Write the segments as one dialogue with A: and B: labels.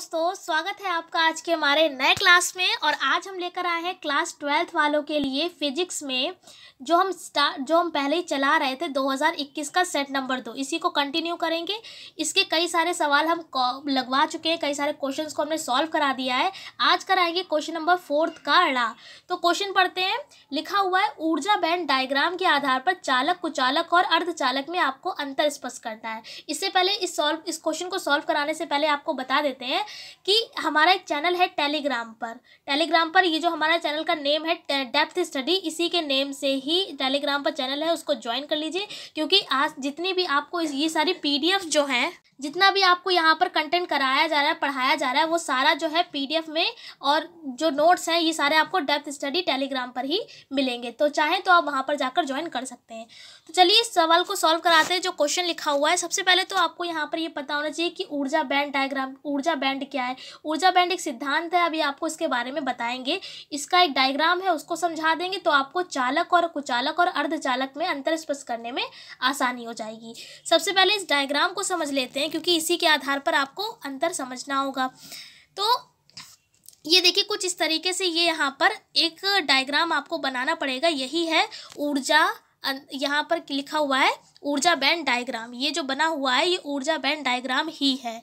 A: दोस्तों स्वागत है आपका आज के हमारे नए क्लास में और आज हम लेकर आए हैं क्लास ट्वेल्थ वालों के लिए फिजिक्स में जो हम स्टार्ट जो हम पहले ही चला रहे थे 2021 का सेट नंबर दो इसी को कंटिन्यू करेंगे इसके कई सारे सवाल हम लगवा चुके हैं कई सारे क्वेश्चन को हमने सॉल्व करा दिया है आज कराएंगे क्वेश्चन नंबर फोर्थ का अड़ा तो क्वेश्चन पढ़ते हैं लिखा हुआ है ऊर्जा बैंड डायग्राम के आधार पर चालक कुचालक और अर्धचालक में आपको अंतर स्पष्ट करना है इससे पहले इस सॉल्व इस क्वेश्चन को सॉल्व कराने से पहले आपको बता देते हैं कि हमारा एक चैनल है टेलीग्राम पर टेलीग्राम पर ये जो हमारा चैनल का नेम है डेप्थ स्टडी इसी के नेम से ही टेलीग्राम पर चैनल है उसको ज्वाइन कर लीजिए क्योंकि आज जितनी भी आपको ये सारी पी जो हैं जितना भी आपको यहाँ पर कंटेंट कराया जा रहा है पढ़ाया जा रहा है वो सारा जो है पी में और जो नोट्स हैं ये सारे आपको डेप्थ स्टडी टेलीग्राम पर ही मिलेंगे तो चाहें तो आप वहाँ पर जाकर ज्वाइन कर सकते हैं तो चलिए इस सवाल को सॉल्व कराते हैं जो क्वेश्चन लिखा हुआ है सबसे पहले तो आपको यहाँ पर ये यह पता होना चाहिए कि ऊर्जा बैंड डायग्राम ऊर्जा बैंड बैंड क्या है ऊर्जा बैंड एक सिद्धांत है अभी आपको इसके बारे में बताएंगे इसका एक डायग्राम है उसको समझा देंगे तो आपको चालक और कुचालक और अर्धचालक में अंतर स्पष्ट करने में आसानी हो जाएगी सबसे पहले इस डायग्राम को समझ लेते हैं क्योंकि इसी के आधार पर आपको अंतर समझना होगा तो ये देखिए कुछ इस तरीके से ये यहाँ पर एक डायग्राम आपको बनाना पड़ेगा यही है ऊर्जा अं, यहाँ पर लिखा हुआ है ऊर्जा बैंड डायग्राम ये जो बना हुआ है ये ऊर्जा बैंड डायग्राम ही है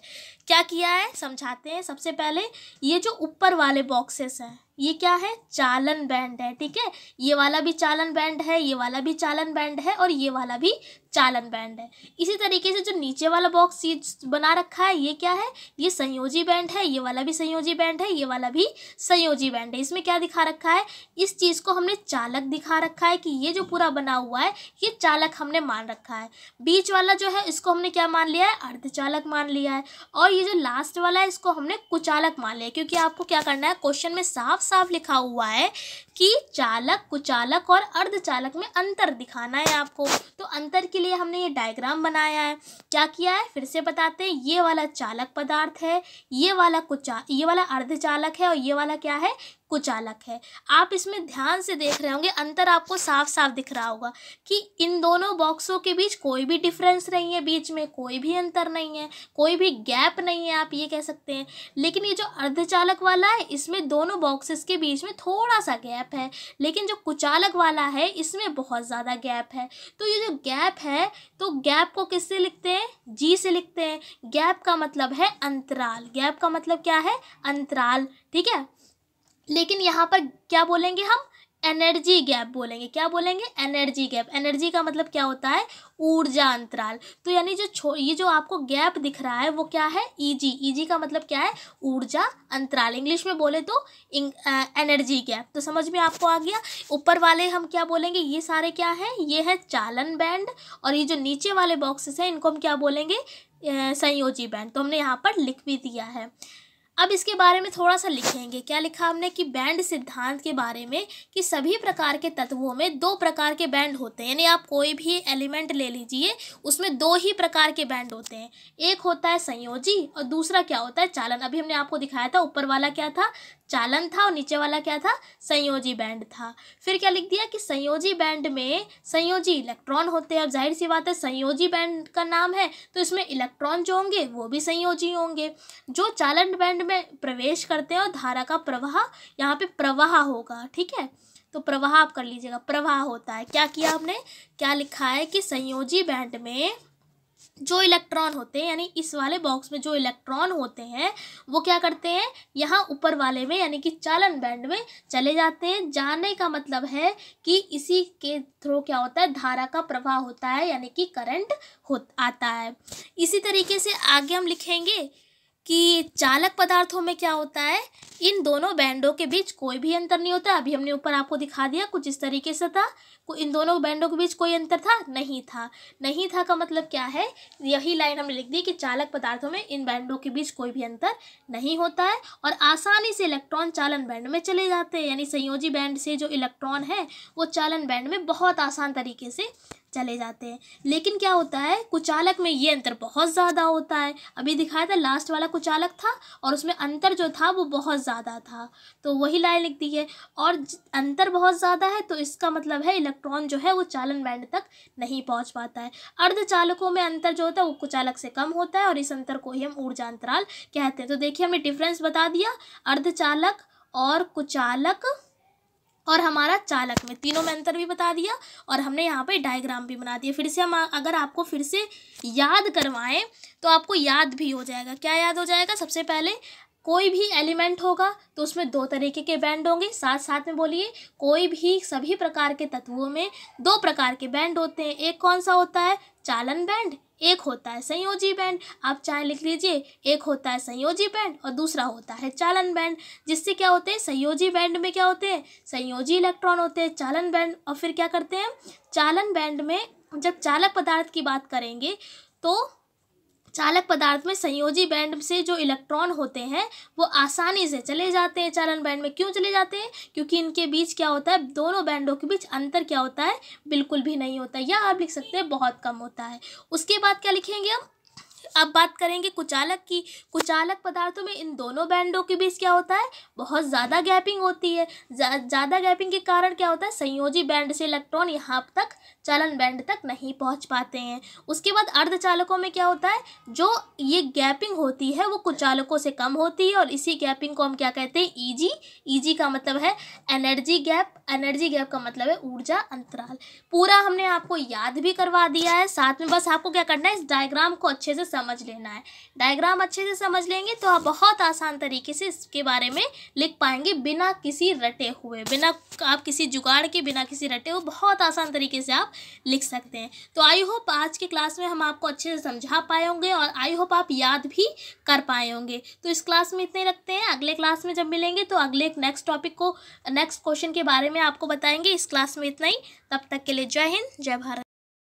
A: क्या किया है समझाते हैं सबसे पहले ये जो ऊपर वाले बॉक्सेस हैं ये क्या है चालन बैंड है ठीक है ये वाला भी चालन बैंड है ये वाला भी चालन बैंड है और ये वाला भी चालन बैंड है इसी तरीके से जो नीचे वाला बॉक्स ये बना रखा है ये क्या है ये संयोजी बैंड है ये वाला भी संयोजी बैंड है ये वाला भी संयोजी बैंड है इसमें क्या दिखा रखा है इस चीज़ को हमने चालक दिखा रखा है कि ये जो पूरा बना हुआ है ये चालक हमने मान रखा है बीच वाला जो है इसको हमने क्या मान लिया है अर्धचालक मान लिया है और ये जो लास्ट वाला है इसको हमने कुचालक मान लिया क्योंकि आपको क्या करना है क्वेश्चन में साफ साफ लिखा हुआ है कि चालक कुचालक और अर्धचालक में अंतर दिखाना है आपको तो अंतर क्या इसके लिए हमने ये डायग्राम बनाया है क्या किया है फिर से बताते हैं ये वाला चालक पदार्थ है ये वाला कुचा ये वाला अर्धचालक है और ये वाला क्या है कुचालक है आप इसमें ध्यान से देख रहे होंगे अंतर आपको साफ साफ दिख रहा होगा कि इन दोनों बॉक्सों के बीच कोई भी डिफरेंस नहीं है बीच में कोई भी अंतर नहीं है कोई भी गैप नहीं है आप ये कह सकते हैं लेकिन ये जो अर्धचालक वाला है इसमें दोनों बॉक्सेस के बीच में थोड़ा सा गैप है लेकिन जो कुचालक वाला है इसमें बहुत ज़्यादा गैप है तो ये जो गैप है तो गैप को किससे लिखते हैं जी से लिखते हैं गैप का मतलब है अंतराल गैप का मतलब क्या है अंतराल ठीक है लेकिन यहाँ पर क्या बोलेंगे हम एनर्जी गैप बोलेंगे क्या बोलेंगे एनर्जी गैप एनर्जी का मतलब क्या होता है ऊर्जा अंतराल तो यानी जो छो ये जो आपको गैप दिख रहा है वो क्या है ईजी ईजी का मतलब क्या है ऊर्जा अंतराल इंग्लिश में बोले तो एनर्जी गैप तो समझ में आपको आ गया ऊपर वाले हम क्या बोलेंगे ये सारे क्या हैं ये है चालन बैंड और ये जो नीचे वाले बॉक्सेस हैं इनको हम क्या बोलेंगे संयोजी बैंड तो हमने यहाँ पर लिख भी दिया है अब इसके बारे में थोड़ा सा लिखेंगे क्या लिखा हमने कि बैंड सिद्धांत के बारे में कि सभी प्रकार के तत्वों में दो प्रकार के बैंड होते हैं यानी आप कोई भी एलिमेंट ले लीजिए उसमें दो ही प्रकार के बैंड होते हैं एक होता है संयोजी और दूसरा क्या होता है चालन अभी हमने आपको दिखाया था ऊपर वाला क्या था चालन था और नीचे वाला क्या था संयोजी बैंड था फिर क्या लिख दिया कि संयोजी बैंड में संयोजी इलेक्ट्रॉन होते हैं अब जाहिर सी बात है संयोजी बैंड का नाम है तो इसमें इलेक्ट्रॉन जो होंगे वो भी संयोजी होंगे जो चालन बैंड में प्रवेश करते हैं और धारा का प्रवाह यहाँ पे प्रवाह होगा ठीक है तो प्रवाह आप कर लीजिएगा प्रवाह होता है क्या किया आपने क्या लिखा है कि संयोजी बैंड में जो इलेक्ट्रॉन होते हैं यानी इस वाले बॉक्स में जो इलेक्ट्रॉन होते हैं वो क्या करते हैं यहाँ ऊपर वाले में यानी कि चालन बैंड में चले जाते हैं जाने का मतलब है कि इसी के थ्रू क्या होता है धारा का प्रवाह होता है यानी कि करंट हो आता है इसी तरीके से आगे हम लिखेंगे कि चालक पदार्थों में क्या होता है इन दोनों बैंडों के बीच कोई भी अंतर नहीं होता अभी हमने ऊपर आपको दिखा दिया कुछ इस तरीके से था इन दोनों बैंडों के बीच कोई अंतर था नहीं था नहीं था का मतलब क्या है यही लाइन हमने लिख दी कि चालक पदार्थों में इन बैंडों के बीच कोई भी अंतर नहीं होता है और आसानी से इलेक्ट्रॉन चालन बैंड में चले जाते हैं यानी संयोजी बैंड से जो इलेक्ट्रॉन है वो चालन बैंड में बहुत आसान तरीके से चले जाते हैं लेकिन क्या होता है कुचालक में ये अंतर बहुत ज़्यादा होता है अभी दिखाया था लास्ट वाला कुचालक था और उसमें अंतर जो था वो बहुत ज़्यादा था तो वही लाइन लिख दी है और अंतर बहुत ज़्यादा है तो इसका मतलब है इलेक्ट्रॉन जो है वो चालन बैंड तक नहीं पहुँच पाता है अर्धचालकों में अंतर जो होता है वो कुचालक से कम होता है और इस अंतर को ही हम ऊर्जा अंतराल कहते हैं तो देखिए हमने डिफ्रेंस बता दिया अर्धचालक और कुचालक और हमारा चालक में तीनों में अंतर भी बता दिया और हमने यहाँ पे डायग्राम भी बना दिया फिर से हम अगर आपको फिर से याद करवाएं तो आपको याद भी हो जाएगा क्या याद हो जाएगा सबसे पहले कोई भी एलिमेंट होगा तो उसमें दो तरीके के बैंड होंगे साथ साथ में बोलिए कोई भी सभी प्रकार के तत्वों में दो प्रकार के बैंड होते हैं एक कौन सा होता है चालन बैंड एक होता है संयोजी बैंड आप चाहे लिख लीजिए एक होता है संयोजी बैंड और दूसरा होता है चालन बैंड जिससे क्या होते हैं संयोजी बैंड में क्या होते हैं संयोजी इलेक्ट्रॉन होते हैं चालन बैंड और फिर क्या करते हैं चालन बैंड में जब चालक पदार्थ की बात करेंगे तो चालक पदार्थ में संयोजी बैंड से जो इलेक्ट्रॉन होते हैं वो आसानी से चले जाते हैं चालन बैंड में क्यों चले जाते हैं क्योंकि इनके बीच क्या होता है दोनों बैंडों के बीच अंतर क्या होता है बिल्कुल भी नहीं होता या आप लिख सकते हैं बहुत कम होता है उसके बाद क्या लिखेंगे हम अब बात करेंगे कुचालक की कुचालक पदार्थों में इन दोनों बैंडों के बीच क्या होता है बहुत ज़्यादा गैपिंग होती है ज़्यादा गैपिंग के कारण क्या होता है संयोजी बैंड से इलेक्ट्रॉन यहाँ तक चालन बैंड तक नहीं पहुँच पाते हैं उसके बाद अर्धचालकों में क्या होता है जो ये गैपिंग होती है वो कुचालकों से कम होती है और इसी गैपिंग को हम क्या कहते हैं ईजी e ईजी e का मतलब है एनर्जी गैप एनर्जी गैप का मतलब है ऊर्जा अंतराल पूरा हमने आपको याद भी करवा दिया है साथ में बस आपको क्या करना है इस डायग्राम को अच्छे से समझ समझ लेना है डायग्राम अच्छे से समझ लेंगे तो आप बहुत आसान तरीके से इसके बारे में लिख पाएंगे बिना किसी रटे हुए बिना आप किसी जुगाड़ के बिना किसी रटे हुए बहुत आसान तरीके से आप लिख सकते हैं तो आई होप आज के क्लास में हम आपको अच्छे से समझा पाए होंगे और आई होप आप याद भी कर पाए होंगे तो इस क्लास में इतने रखते हैं अगले क्लास में जब मिलेंगे तो अगले नेक्स्ट टॉपिक को नेक्स्ट क्वेश्चन के बारे में आपको बताएंगे इस क्लास में इतना ही तब तक के लिए जय हिंद जय भारत